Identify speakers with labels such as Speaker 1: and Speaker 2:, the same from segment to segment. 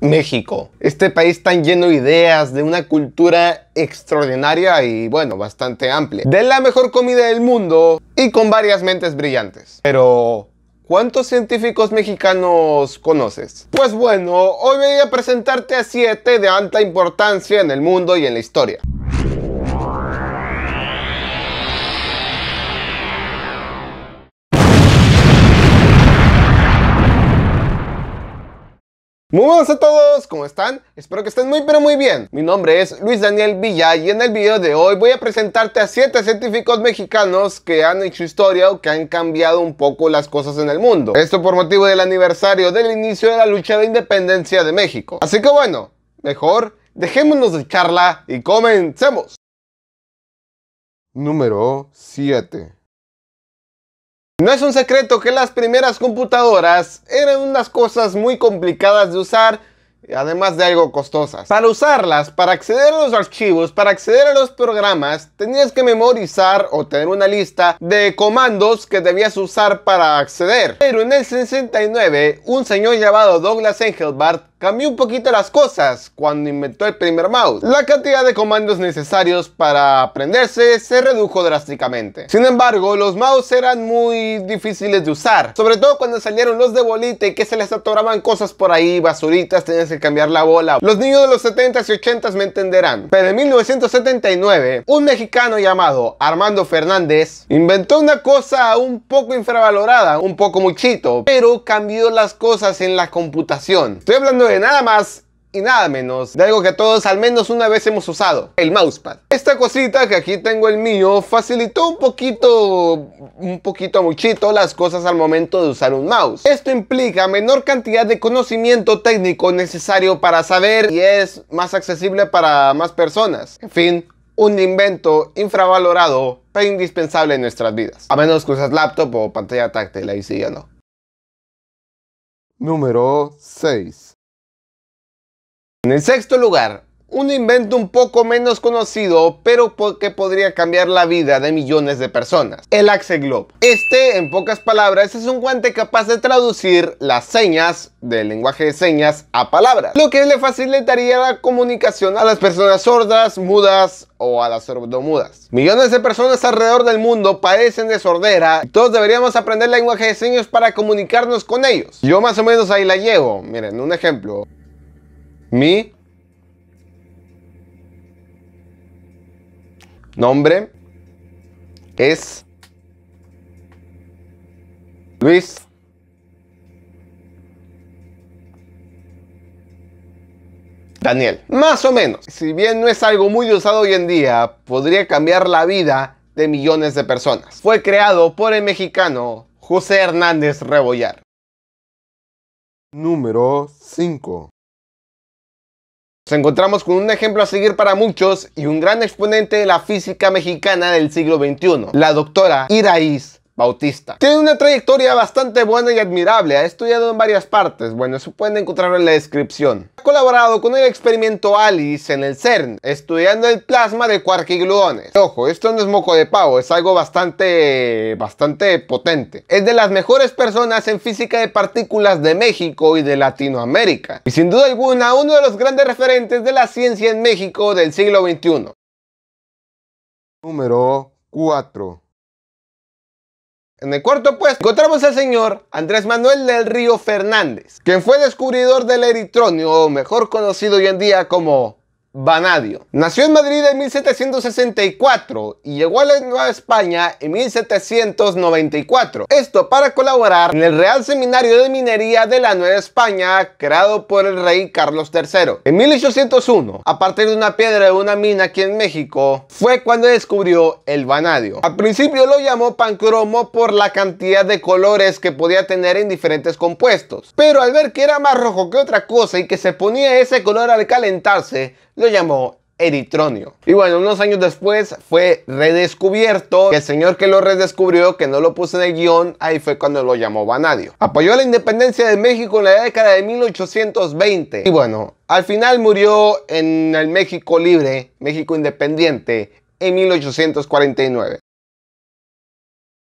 Speaker 1: México, este país tan lleno de ideas, de una cultura extraordinaria y bueno, bastante amplia, de la mejor comida del mundo y con varias mentes brillantes. Pero, ¿cuántos científicos mexicanos conoces? Pues bueno, hoy voy a presentarte a 7 de alta importancia en el mundo y en la historia. Muy buenas a todos, ¿cómo están? Espero que estén muy pero muy bien. Mi nombre es Luis Daniel Villa y en el video de hoy voy a presentarte a 7 científicos mexicanos que han hecho historia o que han cambiado un poco las cosas en el mundo. Esto por motivo del aniversario del inicio de la lucha de independencia de México. Así que bueno, mejor dejémonos de charla y comencemos. Número 7 no es un secreto que las primeras computadoras eran unas cosas muy complicadas de usar, además de algo costosas. Para usarlas, para acceder a los archivos, para acceder a los programas, tenías que memorizar o tener una lista de comandos que debías usar para acceder. Pero en el 69, un señor llamado Douglas Engelbart cambió un poquito las cosas cuando inventó el primer mouse. La cantidad de comandos necesarios para aprenderse se redujo drásticamente. Sin embargo, los mouse eran muy difíciles de usar, sobre todo cuando salieron los de bolita y que se les atoraban cosas por ahí, basuritas, tenías que cambiar la bola. Los niños de los 70s y 80s me entenderán. Pero en 1979, un mexicano llamado Armando Fernández inventó una cosa un poco infravalorada, un poco muchito, pero cambió las cosas en la computación. Estoy hablando de nada más y nada menos de algo que todos al menos una vez hemos usado, el mousepad. Esta cosita que aquí tengo el mío facilitó un poquito, un poquito muchito las cosas al momento de usar un mouse. Esto implica menor cantidad de conocimiento técnico necesario para saber y es más accesible para más personas. En fin, un invento infravalorado pero indispensable en nuestras vidas. A menos que usas laptop o pantalla táctil, ahí sí ya no. Número 6. En el sexto lugar, un invento un poco menos conocido, pero que podría cambiar la vida de millones de personas. El Axe Globe. Este, en pocas palabras, es un guante capaz de traducir las señas del lenguaje de señas a palabras, lo que le facilitaría la comunicación a las personas sordas, mudas o a las sordomudas. Millones de personas alrededor del mundo padecen de sordera y todos deberíamos aprender lenguaje de señas para comunicarnos con ellos. Yo más o menos ahí la llevo. Miren, un ejemplo mi nombre es Luis. Daniel, más o menos. Si bien no es algo muy usado hoy en día, podría cambiar la vida de millones de personas. Fue creado por el mexicano José Hernández Rebollar. Número 5. Nos encontramos con un ejemplo a seguir para muchos y un gran exponente de la física mexicana del siglo XXI, la doctora Iraíz Bautista. Tiene una trayectoria bastante buena y admirable, ha estudiado en varias partes, bueno, eso pueden encontrarlo en la descripción. Ha colaborado con el experimento ALICE en el CERN, estudiando el plasma de gluones. Ojo, esto no es moco de pavo, es algo bastante, bastante potente. Es de las mejores personas en física de partículas de México y de Latinoamérica. Y sin duda alguna, uno de los grandes referentes de la ciencia en México del siglo XXI. Número 4. En el cuarto puesto encontramos al señor Andrés Manuel del Río Fernández, quien fue descubridor del eritronio, mejor conocido hoy en día como Vanadio. Nació en Madrid en 1764 y llegó a la Nueva España en 1794. Esto para colaborar en el Real Seminario de Minería de la Nueva España creado por el rey Carlos III. En 1801, a partir de una piedra de una mina aquí en México, fue cuando descubrió el vanadio. Al principio lo llamó pancromo por la cantidad de colores que podía tener en diferentes compuestos, pero al ver que era más rojo que otra cosa y que se ponía ese color al calentarse, lo llamó eritronio. Y bueno, unos años después fue redescubierto. El señor que lo redescubrió, que no lo puso en el guión, ahí fue cuando lo llamó Vanadio. Apoyó la independencia de México en la década de 1820. Y bueno, al final murió en el México libre, México independiente, en 1849.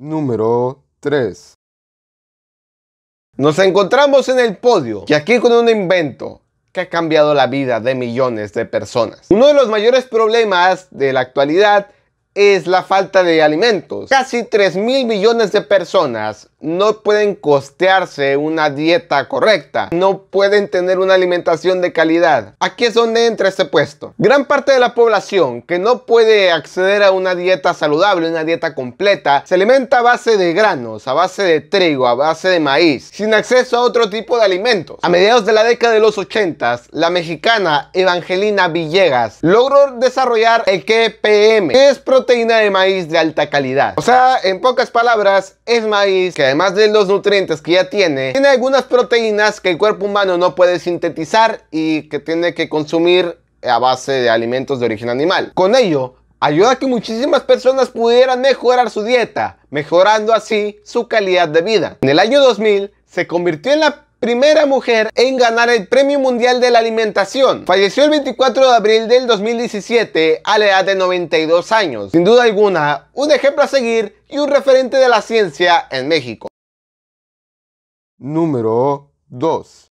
Speaker 1: Número 3. Nos encontramos en el podio y aquí con un invento que ha cambiado la vida de millones de personas. Uno de los mayores problemas de la actualidad es la falta de alimentos. Casi 3 mil millones de personas no pueden costearse una dieta correcta, no pueden tener una alimentación de calidad. Aquí es donde entra este puesto. Gran parte de la población que no puede acceder a una dieta saludable, una dieta completa, se alimenta a base de granos, a base de trigo, a base de maíz, sin acceso a otro tipo de alimentos. A mediados de la década de los 80, la mexicana Evangelina Villegas logró desarrollar el KPM, que es proteína de maíz de alta calidad. O sea, en pocas palabras, es maíz que además de los nutrientes que ya tiene, tiene algunas proteínas que el cuerpo humano no puede sintetizar y que tiene que consumir a base de alimentos de origen animal. Con ello, ayuda a que muchísimas personas pudieran mejorar su dieta, mejorando así su calidad de vida. En el año 2000, se convirtió en la primera mujer en ganar el Premio Mundial de la Alimentación. Falleció el 24 de abril del 2017 a la edad de 92 años. Sin duda alguna, un ejemplo a seguir y un referente de la ciencia en México. Número 2.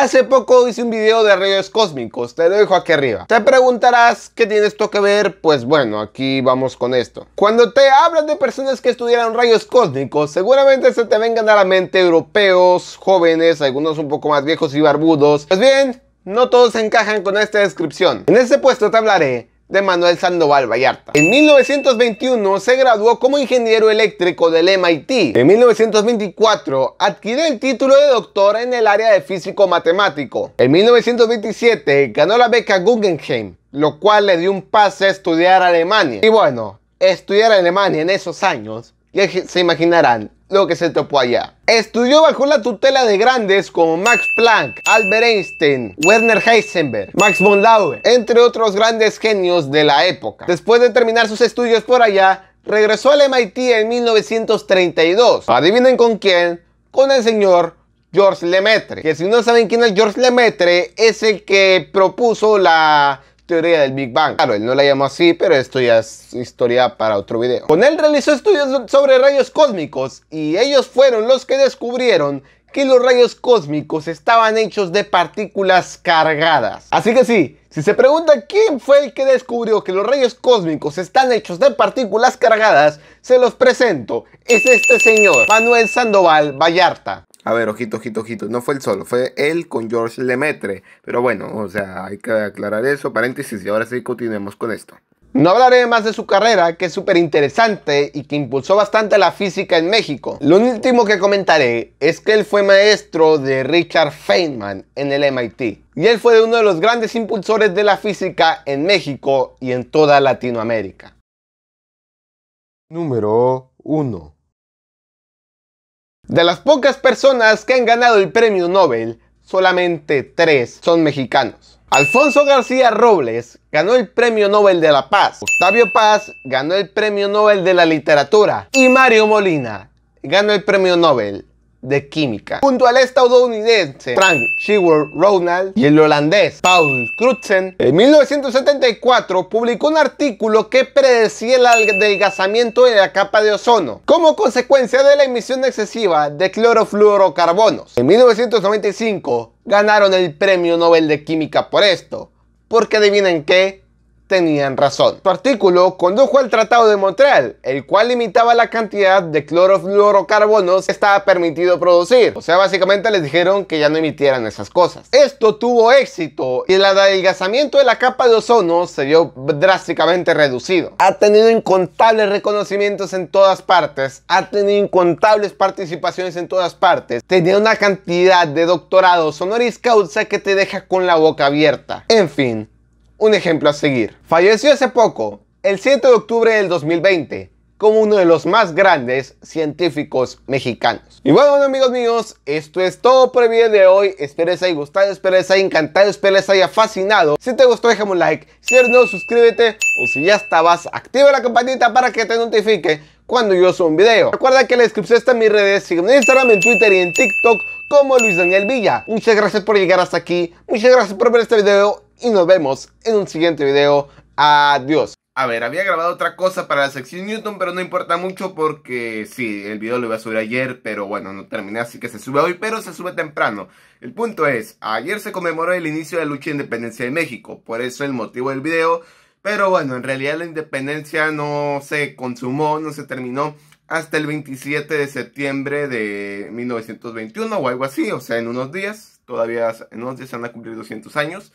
Speaker 1: Hace poco hice un video de rayos cósmicos, te lo dejo aquí arriba. Te preguntarás qué tiene esto que ver, pues bueno, aquí vamos con esto. Cuando te hablan de personas que estudiaron rayos cósmicos, seguramente se te vengan a la mente europeos, jóvenes, algunos un poco más viejos y barbudos. Pues bien, no todos encajan con esta descripción. En este puesto te hablaré de Manuel Sandoval Vallarta. En 1921 se graduó como ingeniero eléctrico del MIT. En 1924 adquirió el título de doctor en el área de físico matemático. En 1927 ganó la beca Guggenheim, lo cual le dio un pase a estudiar Alemania. Y bueno, estudiar Alemania en esos años se imaginarán lo que se topó allá. Estudió bajo la tutela de grandes como Max Planck, Albert Einstein, Werner Heisenberg, Max von Laue, entre otros grandes genios de la época. Después de terminar sus estudios por allá, regresó al MIT en 1932. Adivinen con quién, con el señor George Lemaitre. Que si no saben quién es George Lemaitre, es el que propuso la teoría del Big Bang. Claro, él no la llamó así, pero esto ya es historia para otro video. Con él realizó estudios sobre rayos cósmicos y ellos fueron los que descubrieron que los rayos cósmicos estaban hechos de partículas cargadas. Así que sí, si se pregunta quién fue el que descubrió que los rayos cósmicos están hechos de partículas cargadas, se los presento. Es este señor, Manuel Sandoval Vallarta. A ver, ojito, ojito, ojito. No fue él solo, fue él con George Lemaitre. Pero bueno, o sea, hay que aclarar eso. Paréntesis, y ahora sí continuemos con esto. No hablaré más de su carrera, que es súper interesante y que impulsó bastante la física en México. Lo último que comentaré es que él fue maestro de Richard Feynman en el MIT. Y él fue uno de los grandes impulsores de la física en México y en toda Latinoamérica. Número 1. De las pocas personas que han ganado el premio Nobel, solamente tres son mexicanos. Alfonso García Robles ganó el Premio Nobel de la Paz, Octavio Paz ganó el Premio Nobel de la Literatura y Mario Molina ganó el Premio Nobel de química. Junto al estadounidense Frank Sheward Ronald y el holandés Paul Crutzen, en 1974 publicó un artículo que predecía el adelgazamiento de la capa de ozono como consecuencia de la emisión excesiva de clorofluorocarbonos. En 1995 ganaron el Premio Nobel de Química por esto, porque adivinen qué, tenían razón. Su artículo condujo al Tratado de Montreal, el cual limitaba la cantidad de clorofluorocarbonos que estaba permitido producir. O sea, básicamente les dijeron que ya no emitieran esas cosas. Esto tuvo éxito y el adelgazamiento de la capa de ozono se vio drásticamente reducido. Ha tenido incontables reconocimientos en todas partes, ha tenido incontables participaciones en todas partes, tenía una cantidad de doctorados honoris causa que te deja con la boca abierta. En fin, un ejemplo a seguir. Falleció hace poco, el 7 de octubre del 2020, como uno de los más grandes científicos mexicanos. Y bueno, amigos míos, esto es todo por el video de hoy. Espero les haya gustado, espero les haya encantado, espero les haya fascinado. Si te gustó, déjame un like. Si eres nuevo, suscríbete. O si ya estabas, activa la campanita para que te notifique cuando yo suba un video. Recuerda que en la descripción están mis redes, sígueme en Instagram, en Twitter y en TikTok como Luis Daniel Villa. Muchas gracias por llegar hasta aquí, muchas gracias por ver este video y nos vemos en un siguiente video. Adiós. A ver, había grabado otra cosa para la sección Newton, pero no importa mucho porque sí, el video lo iba a subir ayer, pero bueno, no terminé, así que se sube hoy, pero se sube temprano. El punto es, ayer se conmemoró el inicio de la lucha de independencia de México, por eso el motivo del video, pero bueno, en realidad la independencia no se consumó, no se terminó hasta el 27 de septiembre de 1921 o algo así, o sea, en unos días, todavía en unos días se van a cumplir 200 años.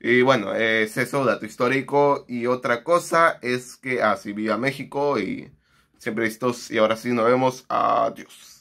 Speaker 1: Y bueno, es eso, dato histórico. Y otra cosa es que así ah, viva México y siempre listos. Y ahora sí, nos vemos. Adiós.